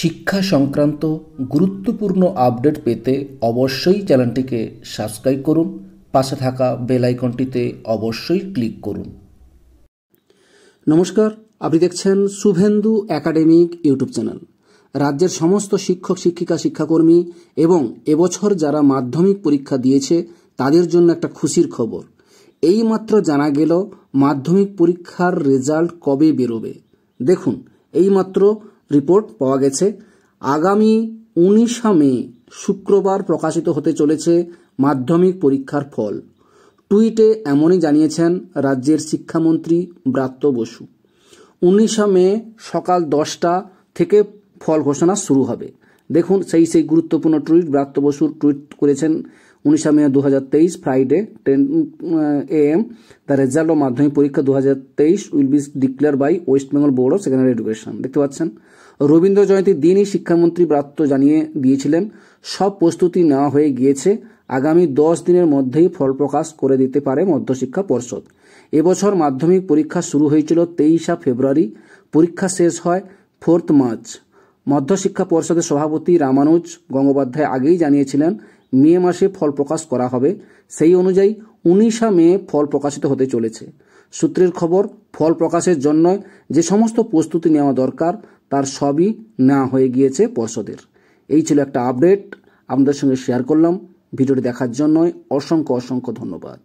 শিক্ষা সংক্রান্ত গুরুত্বপূর্ণ আপডেট পেতে অবশ্যই চ্যানেলটিকে সাবস্ক্রাইব করুন পাশে থাকা বেল আইকনটিতে অবশ্যই ক্লিক করুন নমস্কার আপনি দেখছেন শুভেন্দু একাডেমিক ইউটিউব চ্যানেল রাজ্যের সমস্ত শিক্ষক শিক্ষিকা শিক্ষাকর্মী এবং এবছর যারা মাধ্যমিক পরীক্ষা দিয়েছে তাদের জন্য একটা খুশির খবর এই মাত্র জানা গেল মাধ্যমিক পরীক্ষার রেজাল্ট কবে বেরোবে দেখুন এই মাত্র রিপোর্ট পাওয়া গেছে আগামী উনিশা মে শুক্রবার প্রকাশিত হতে চলেছে মাধ্যমিক পরীক্ষার ফল টুইটে এমনই জানিয়েছেন রাজ্যের শিক্ষামন্ত্রী ব্রাত্য বসু উনিশা মে সকাল দশটা থেকে ফল ঘোষণা শুরু হবে দেখুন সেই সেই গুরুত্বপূর্ণ টুইট ব্রাত্য বসুর টুইট করেছেন উনিশে মে দু হাজার Friday ten A M the result of Madhyamik পরীক্ষা দু will be declare by West Bengal board of secondary education দেখতে পাচ্ছেন রবীন্দ্র জয়ন্তীর দিনই শিক্ষামন্ত্রী ব্রাত্য জানিয়ে দিয়েছিলেন সব প্রস্তুতি নেওয়া হয়ে গিয়েছে আগামী দশ দিনের মধ্যেই ফল প্রকাশ করে দিতে পারে মধ্যশিক্ষা পর্ষদ এবছর মাধ্যমিক পরীক্ষা শুরু হয়েছিল তেইশা ফেব্রুয়ারি পরীক্ষা শেষ হয় ফোর্থ মার্চ মধ্যশিক্ষা পর্ষদের সভাপতি রামানুজ গঙ্গোপাধ্যায় আগেই জানিয়েছিলেন মে মাসে ফল প্রকাশ করা হবে সেই অনুযায়ী উনিশা মে ফল প্রকাশিত হতে চলেছে সূত্রের খবর ফল প্রকাশের জন্য যে সমস্ত প্রস্তুতি নেওয়া দরকার তার সবই নেওয়া হয়ে গিয়েছে পর্ষদের এই ছিল একটা আপডেট আপনাদের সঙ্গে শেয়ার করলাম ভিডিওটি দেখার জন্য অসংখ্য অসংখ্য ধন্যবাদ